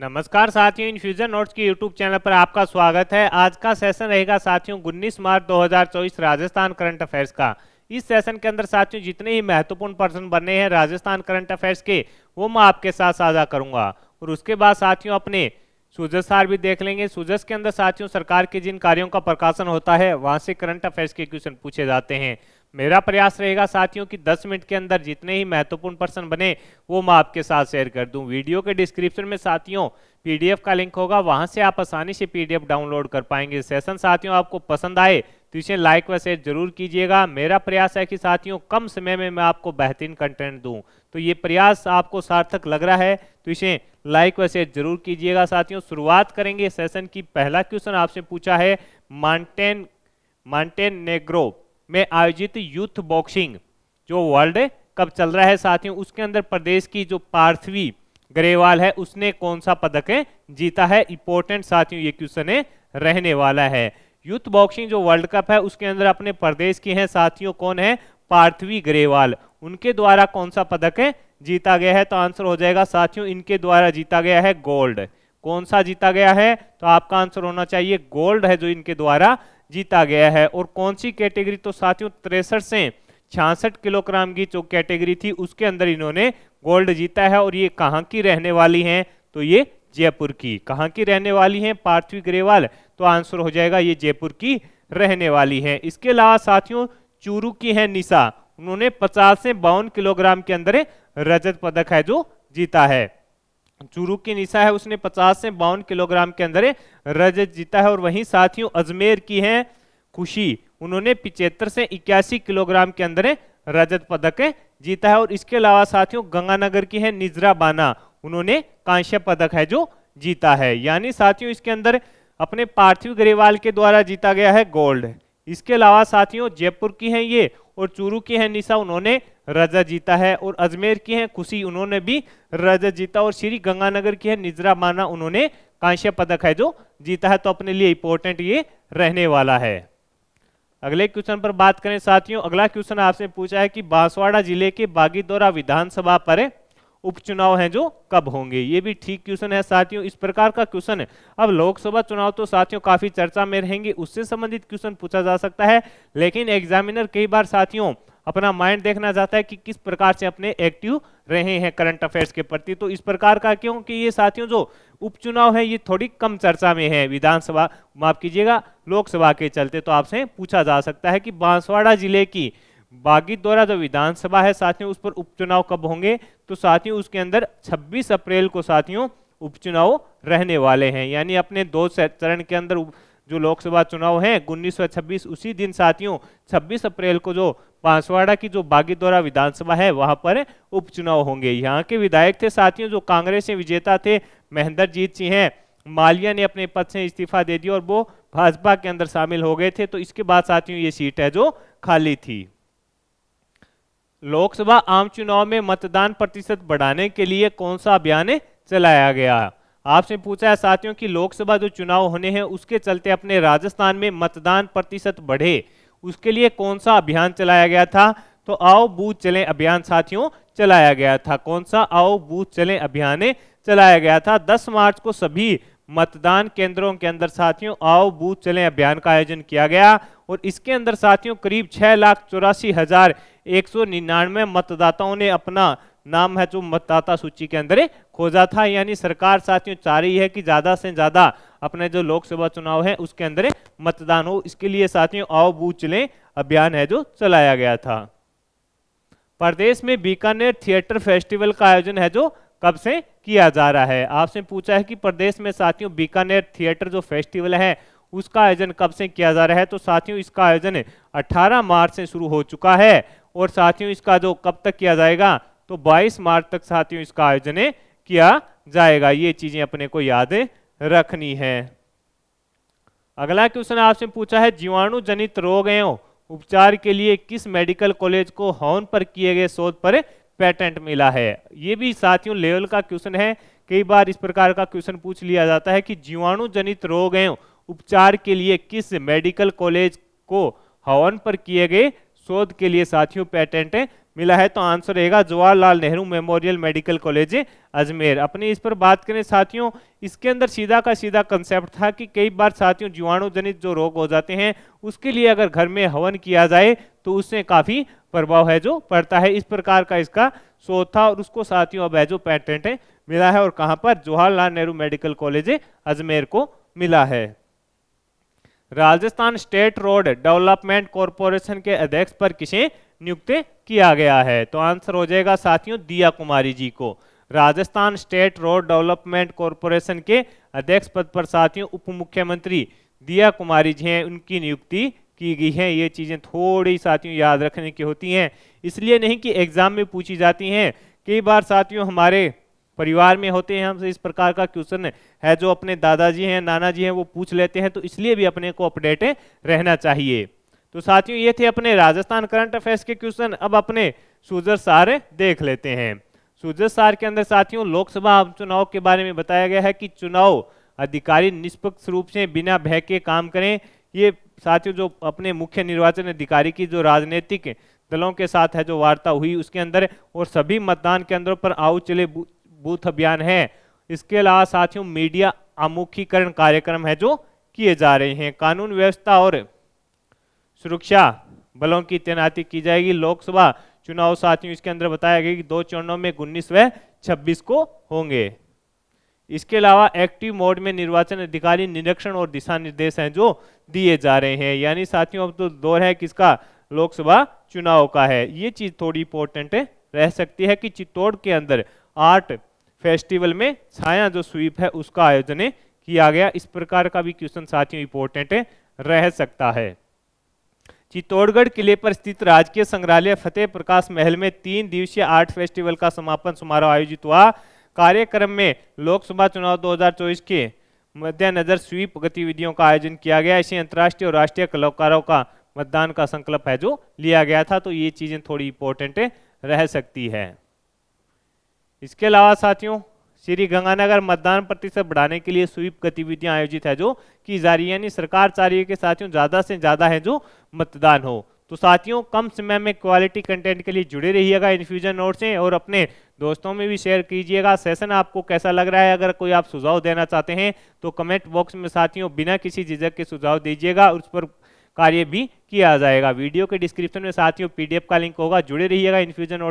नमस्कार साथियों infusion notes के यूट्यूब चैनल पर आपका स्वागत है आज का सेशन रहेगा साथियों उन्नीस मार्च 2024 राजस्थान करंट अफेयर्स का इस सेशन के अंदर साथियों जितने ही महत्वपूर्ण पर्सन बने हैं राजस्थान करंट अफेयर्स के वो मैं आपके साथ साझा करूंगा और उसके बाद साथियों अपने सूजसार भी देख लेंगे सूजस के अंदर साथियों सरकार के जिन कार्यों का प्रकाशन होता है वहां से करंट अफेयर्स के क्वेश्चन पूछे जाते हैं मेरा प्रयास रहेगा साथियों कि 10 मिनट के अंदर जितने ही महत्वपूर्ण पर्सन बने वो मैं आपके साथ शेयर कर दूं वीडियो के डिस्क्रिप्शन में साथियों पीडीएफ का लिंक होगा वहां से आप आसानी से पीडीएफ डाउनलोड कर पाएंगे सेशन साथियों आपको पसंद आए तो इसे लाइक व शेयर जरूर कीजिएगा मेरा प्रयास है कि साथियों कम समय में मैं आपको बेहतरीन कंटेंट दूँ तो ये प्रयास आपको सार्थक लग रहा है तो इसे लाइक व शेयर जरूर कीजिएगा साथियों शुरुआत करेंगे सेशन की पहला क्वेश्चन आपसे पूछा है माउंटेन माउंटेन नेग्रो में आयोजित यूथ बॉक्सिंग जो वर्ल्ड कप चल रहा है साथियों उसके अंदर प्रदेश की जो पार्थवी ग्रेवाल है उसने कौन सा पदक है जीता है इंपोर्टेंट साथियों ये क्वेश्चन है रहने वाला है यूथ बॉक्सिंग जो वर्ल्ड कप है उसके अंदर अपने प्रदेश की हैं साथियों कौन है पार्थवी ग्रेवाल उनके द्वारा कौन सा पदक है जीता गया है तो आंसर हो जाएगा साथियों इनके द्वारा जीता गया है गोल्ड कौन सा जीता गया है तो आपका आंसर होना चाहिए गोल्ड है जो इनके द्वारा जीता गया है और कौन सी कैटेगरी तो साथियों तिरसठ से छियासठ किलोग्राम की जो कैटेगरी थी उसके अंदर इन्होंने गोल्ड जीता है और ये कहाँ की रहने वाली हैं तो ये जयपुर की कहाँ की रहने वाली हैं पार्थिव ग्रेवाल तो आंसर हो जाएगा ये जयपुर की रहने वाली हैं इसके अलावा साथियों चूरू की हैं निशा उन्होंने पचास से बावन किलोग्राम के अंदर रजत पदक है जो जीता है चूरू की निशा है उसने 50 से बावन किलोग्राम के अंदर रजत जीता है और वहीं साथियों अजमेर की है खुशी उन्होंने पिचहत्तर से इक्यासी किलोग्राम के अंदर रजत पदक जीता है और इसके अलावा साथियों गंगानगर की है निजरा बाना उन्होंने कांस्य पदक है जो जीता है यानी साथियों इसके अंदर अपने पार्थिव ग्रेवाल के द्वारा जीता गया है गोल्ड इसके अलावा साथियों जयपुर की है ये और चूरू की है निशा उन्होंने रजा जीता है और अजमेर की है खुशी उन्होंने भी रजा जीता और श्री गंगानगर की है निजरा माना उन्होंने कांस्य पदक है जो जीता है तो अपने लिए इंपॉर्टेंट ये रहने वाला है अगले क्वेश्चन पर बात करें साथियों अगला क्वेश्चन आपसे पूछा है कि बांसवाड़ा जिले के बागीदोरा विधानसभा पर है उपचुनाव हैं जो कब होंगे ये भी ठीक क्वेश्चन है साथियों इस प्रकार का क्वेश्चन है अब लोकसभा चुनाव तो साथियों काफी चर्चा में रहेंगे उससे संबंधित क्वेश्चन पूछा जा सकता है लेकिन एग्जामिनर कई बार साथियों अपना माइंड देखना चाहता है कि किस प्रकार से अपने एक्टिव रहे हैं करंट अफेयर्स के प्रति तो इस प्रकार का क्योंकि ये साथियों जो उपचुनाव है ये थोड़ी कम चर्चा में है विधानसभा माफ कीजिएगा लोकसभा के चलते तो आपसे पूछा जा सकता है कि बांसवाड़ा जिले की बागी द्वारा जो विधानसभा है साथियों उस पर उपचुनाव कब होंगे तो साथियों उसके अंदर 26 अप्रैल को साथियों उपचुनाव रहने वाले हैं यानी अपने दो चरण के अंदर जो लोकसभा चुनाव है उन्नीस छब्बीस उसी दिन साथियों 26 अप्रैल को जो बांसवाड़ा की जो द्वारा विधानसभा है वहां पर उपचुनाव होंगे यहाँ के विधायक थे साथियों जो कांग्रेस से विजेता थे महेंद्र जीत सिंह हैं मालिया ने अपने पद से इस्तीफा दे दिया और वो भाजपा के अंदर शामिल हो गए थे तो इसके बाद साथियों ये सीट है जो खाली थी लोकसभा आम चुनाव में मतदान प्रतिशत बढ़ाने के लिए कौन सा अभियान चलाया गया आपसे पूछा है साथियों कि लोकसभा जो चुनाव होने हैं उसके चलते अपने राजस्थान में मतदान प्रतिशत बढ़े उसके लिए कौन सा अभियान चलाया गया था तो आओ बूथ चले अभियान साथियों चलाया गया था कौन सा आओ बूथ चले अभियान चलाया गया था 10 मार्च को सभी मतदान केंद्रों के अंदर साथियों आओ बूथ चले अभियान का आयोजन किया गया और इसके अंदर साथियों करीब छह लाख चौरासी हजार एक सौ निन्यानवे मतदाताओं ने अपना नाम है जो मतदाता सूची के अंदर खोजा था यानी सरकार साथियों चाह रही है कि ज्यादा से ज्यादा अपने जो लोकसभा चुनाव है उसके अंदर मतदान हो इसके लिए साथियों आओ बूच चले अभियान है जो चलाया गया था प्रदेश में बीकानेर थिएटर फेस्टिवल का आयोजन है जो कब से किया जा रहा है आपसे पूछा है कि प्रदेश में साथियों बीकानेर थिएटर जो फेस्टिवल है उसका आयोजन कब से किया जा रहा है तो साथियों इसका आयोजन 18 मार्च से शुरू हो चुका है और साथियों इसका जो कब तक किया जाएगा तो 22 मार्च तक साथियों इसका आयोजन किया जाएगा ये चीजें अपने को याद रखनी है अगला क्वेश्चन आपसे पूछा है जीवाणु जनित रोग एवं उपचार के लिए किस मेडिकल कॉलेज को हॉर्न पर किए गए शोध पर पेटेंट मिला है ये भी साथियों लेवल का क्वेश्चन है कई बार इस प्रकार का क्वेश्चन पूछ लिया जाता है कि जीवाणु जनित रोग एवं उपचार के लिए किस मेडिकल कॉलेज को हवन पर किए गए शोध के लिए साथियों पेटेंट मिला है तो आंसर रहेगा Jawaharlal Nehru memorial medical college Ajmer अपने इस पर बात करें साथियों इसके अंदर सीधा का सीधा कंसेप्ट था कि कई बार साथियों जीवाणु जनित जो रोग हो जाते हैं उसके लिए अगर घर में हवन किया जाए तो उससे काफ़ी प्रभाव है जो पड़ता है इस प्रकार का इसका शोध था और उसको साथियों अब है जो पैटेंट मिला है और कहाँ पर जवाहरलाल नेहरू मेडिकल कॉलेज अजमेर को मिला है Rajasthan state road development corporation के अध्यक्ष पर किसे नियुक्त किया गया है तो आंसर हो जाएगा साथियों दिया कुमारी जी को Rajasthan state road development corporation के अध्यक्ष पद पर साथियों उप मुख्यमंत्री दिया कुमारी जी हैं उनकी नियुक्ति की गई है ये चीज़ें थोड़ी साथियों याद रखने की होती हैं इसलिए नहीं कि एग्जाम में पूछी जाती हैं कई बार साथियों हमारे परिवार में होते हैं हमसे इस प्रकार का क्वेश्चन है, है जो अपने दादाजी हैं जी हैं वो पूछ लेते हैं तो इसलिए भी अपने को अपडेट रहना चाहिए तो साथियों ये थे अपने राजस्थान करंट अफेयर्स के क्वेश्चन अब अपने सूजर सार देख लेते हैं सूजर सार के अंदर साथियों लोकसभा चुनाव के बारे में बताया गया है कि चुनाव अधिकारी निष्पक्ष रूप से बिना भय के काम करें ये साथियों जो अपने मुख्य निर्वाचन अधिकारी की जो राजनीतिक दलों के साथ है जो वार्ता हुई उसके अंदर और सभी मतदान केंद्रों पर आओ चले बूथ अभियान है इसके अलावा साथियों मीडिया आमुखीकरण कार्यक्रम है जो किए जा रहे हैं कानून व्यवस्था और सुरक्षा बलों की तैनाती की जाएगी लोकसभा चुनाव साथियों इसके अंदर बताया गया कि दो चरणों में उन्नीस व छब्बीस को होंगे इसके अलावा एक्टिव मोड में निर्वाचन अधिकारी निरीक्षण और दिशा निर्देश हैं जो दिए जा रहे हैं यानी साथियों अब तो दौर है किसका लोकसभा चुनाव का है ये चीज थोड़ी इंपॉर्टेंट रह सकती है कि चित्तौड़ के अंदर आठ फेस्टिवल में छाया जो स्वीप है उसका आयोजन किया गया इस प्रकार का भी क्वेश्चन साथियों इंपोर्टेंट रह सकता है चित्तौड़गढ़ किले पर स्थित राजकीय संग्रहालय फतेह प्रकाश महल में तीन दिवसीय आर्ट फेस्टिवल का समापन समारोह आयोजित हुआ कार्यक्रम में लोकसभा चुनाव 2024 के मद्देनजर स्वीप गतिविधियों का आयोजन किया गया इसे अंतर्राष्ट्रीय और राष्ट्रीय कलाकारों का मतदान का संकल्प है जो लिया गया था तो ये चीजें थोड़ी इंपॉर्टेंट रह सकती है इसके अलावा साथियों श्री गंगानगर मतदान प्रतिशत बढ़ाने के लिए स्वीप गतिविधियां आयोजित है जो की जा रही यानी सरकार चाह रही है कि साथियों ज्यादा से ज्यादा है जो मतदान हो तो साथियों कम समय में क्वालिटी कंटेंट के लिए जुड़े रहिएगा इन्फ्यूजन नोट से और अपने दोस्तों में भी शेयर कीजिएगा सेशन आपको कैसा लग रहा है अगर कोई आप सुझाव देना चाहते हैं तो कमेंट बॉक्स में साथियों बिना किसी झिझक के सुझाव दीजिएगा उस पर कार्य भी किया जाएगा वीडियो के डिस्क्रिप्शन में साथियों पीडीएफ का लिंक होगा जुड़े रहिएगा इन्फ्यूजन